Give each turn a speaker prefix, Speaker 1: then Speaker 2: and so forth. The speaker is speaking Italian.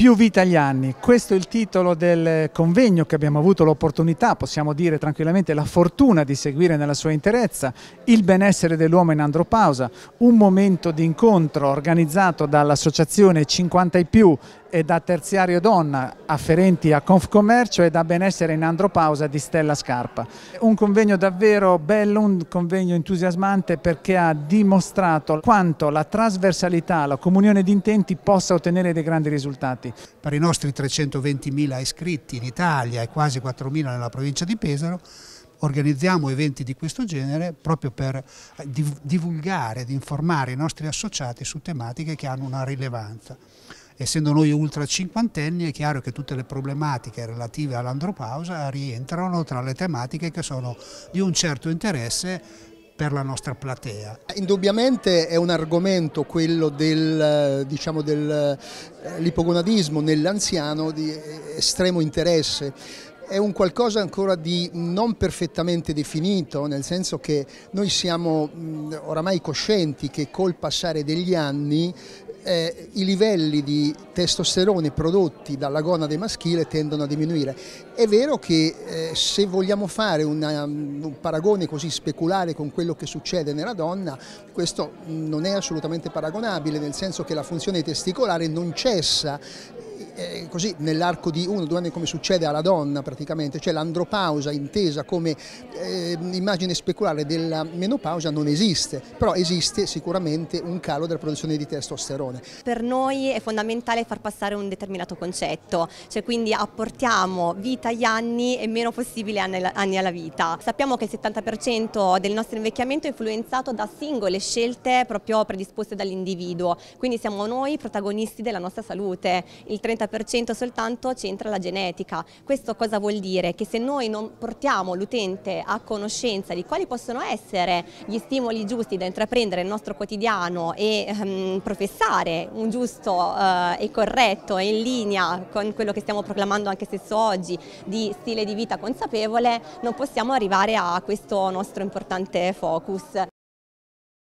Speaker 1: Più vita agli anni, questo è il titolo del convegno che abbiamo avuto l'opportunità, possiamo dire tranquillamente la fortuna di seguire nella sua interezza, il benessere dell'uomo in andropausa, un momento di incontro organizzato dall'associazione 50 e più e da Terziario Donna afferenti a Confcommercio e da Benessere in Andropausa di Stella Scarpa. Un convegno davvero bello, un convegno entusiasmante perché ha dimostrato quanto la trasversalità, la comunione di intenti possa ottenere dei grandi risultati. Per i nostri 320.000 iscritti in Italia e quasi
Speaker 2: 4.000 nella provincia di Pesaro, organizziamo eventi di questo genere proprio per eh, divulgare ed informare i nostri associati su tematiche che hanno una rilevanza essendo noi ultra cinquantenni è chiaro che tutte le problematiche relative all'andropausa rientrano tra le tematiche che sono di un certo interesse per la nostra platea.
Speaker 3: Indubbiamente è un argomento quello del, diciamo, dell'ipogonadismo eh, nell'anziano di estremo interesse è un qualcosa ancora di non perfettamente definito, nel senso che noi siamo mm, oramai coscienti che col passare degli anni eh, i livelli di testosterone prodotti dalla gonade maschile tendono a diminuire. È vero che eh, se vogliamo fare una, mm, un paragone così speculare con quello che succede nella donna, questo mm, non è assolutamente paragonabile, nel senso che la funzione testicolare non cessa eh, così nell'arco di uno o due anni come succede alla donna praticamente, cioè l'andropausa intesa come eh, immagine speculare della menopausa non esiste, però esiste sicuramente un calo della produzione di testosterone.
Speaker 4: Per noi è fondamentale far passare un determinato concetto, cioè quindi apportiamo vita agli anni e meno possibile anni alla vita. Sappiamo che il 70% del nostro invecchiamento è influenzato da singole scelte proprio predisposte dall'individuo, quindi siamo noi protagonisti della nostra salute, il 30% 30% soltanto c'entra la genetica. Questo cosa vuol dire? Che se noi non portiamo l'utente a conoscenza di quali possono essere gli stimoli giusti da intraprendere nel nostro quotidiano e ehm, professare un giusto eh, e corretto e in linea con quello che stiamo proclamando anche stesso oggi di stile di vita consapevole, non possiamo arrivare a questo nostro importante focus.